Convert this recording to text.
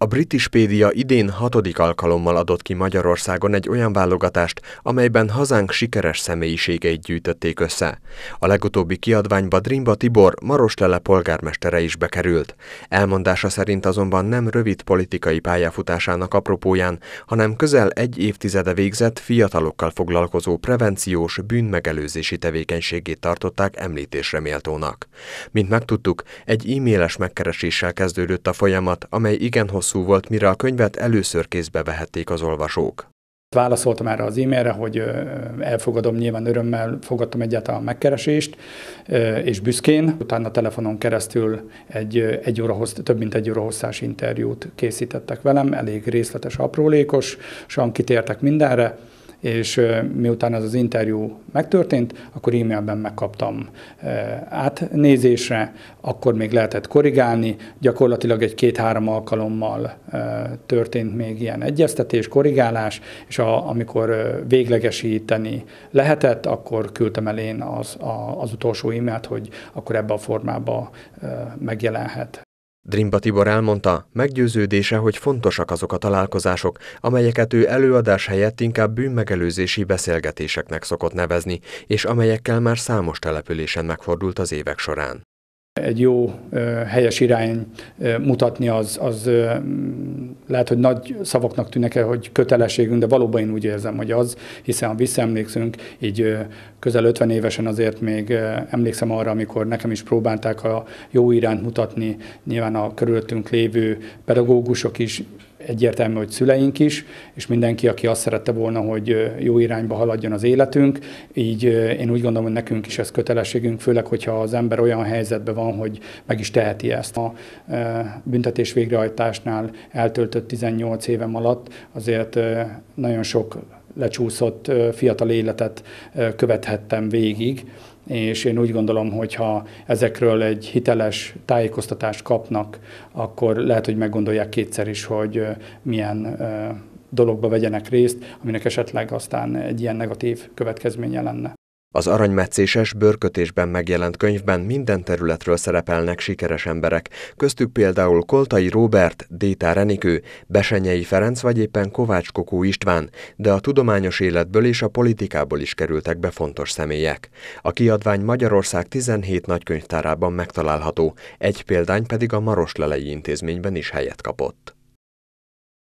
A Britispédia idén hatodik alkalommal adott ki Magyarországon egy olyan válogatást, amelyben hazánk sikeres személyiségeit gyűjtötték össze. A legutóbbi kiadványba Drimba Tibor Maros Lele polgármestere is bekerült. Elmondása szerint azonban nem rövid politikai pályafutásának apropóján, hanem közel egy évtizede végzett fiatalokkal foglalkozó prevenciós bűnmegelőzési tevékenységét tartották említésre méltónak. Mint megtudtuk, egy e-mailes megkereséssel kezdődött a folyamat, amely igen hosszú hosszú volt, mire a könyvet először kézbe vehették az olvasók. Válaszoltam erre az e-mailre, hogy elfogadom, nyilván örömmel fogadtam egyáltalán a megkeresést, és büszkén. Utána telefonon keresztül egy, egy óra hossz, több mint egy óra hosszás interjút készítettek velem, elég részletes, aprólékos, aprólékosan kitértek mindenre és miután ez az interjú megtörtént, akkor e-mailben megkaptam átnézésre, akkor még lehetett korrigálni, gyakorlatilag egy két-három alkalommal történt még ilyen egyeztetés, korrigálás, és a, amikor véglegesíteni lehetett, akkor küldtem el én az, a, az utolsó e-mailt, hogy akkor ebbe a formába megjelenhet. Drimba Tibor elmondta, meggyőződése, hogy fontosak azok a találkozások, amelyeket ő előadás helyett inkább bűnmegelőzési beszélgetéseknek szokott nevezni, és amelyekkel már számos településen megfordult az évek során. Egy jó, helyes irány mutatni az, az lehet, hogy nagy szavaknak tűnnek el, hogy kötelességünk, de valóban én úgy érzem, hogy az, hiszen ha visszaemlékszünk, így közel 50 évesen azért még emlékszem arra, amikor nekem is próbálták a jó irányt mutatni, nyilván a körülöttünk lévő pedagógusok is egyértelmű, hogy szüleink is, és mindenki, aki azt szerette volna, hogy jó irányba haladjon az életünk, így én úgy gondolom, hogy nekünk is ez kötelességünk, főleg, hogyha az ember olyan helyzetben van, hogy meg is teheti ezt. A büntetés végrehajtásnál eltöltött 18 évem alatt azért nagyon sok lecsúszott fiatal életet követhettem végig, és én úgy gondolom, hogy ha ezekről egy hiteles tájékoztatást kapnak, akkor lehet, hogy meggondolják kétszer is, hogy milyen dologba vegyenek részt, aminek esetleg aztán egy ilyen negatív következménye lenne. Az aranymetszéses bőrkötésben megjelent könyvben minden területről szerepelnek sikeres emberek, köztük például Koltai Róbert, Déta Renikő, Besenyei Ferenc vagy éppen Kovács Kokó István, de a tudományos életből és a politikából is kerültek be fontos személyek. A kiadvány Magyarország 17 nagykönyvtárában megtalálható, egy példány pedig a Lelei intézményben is helyet kapott.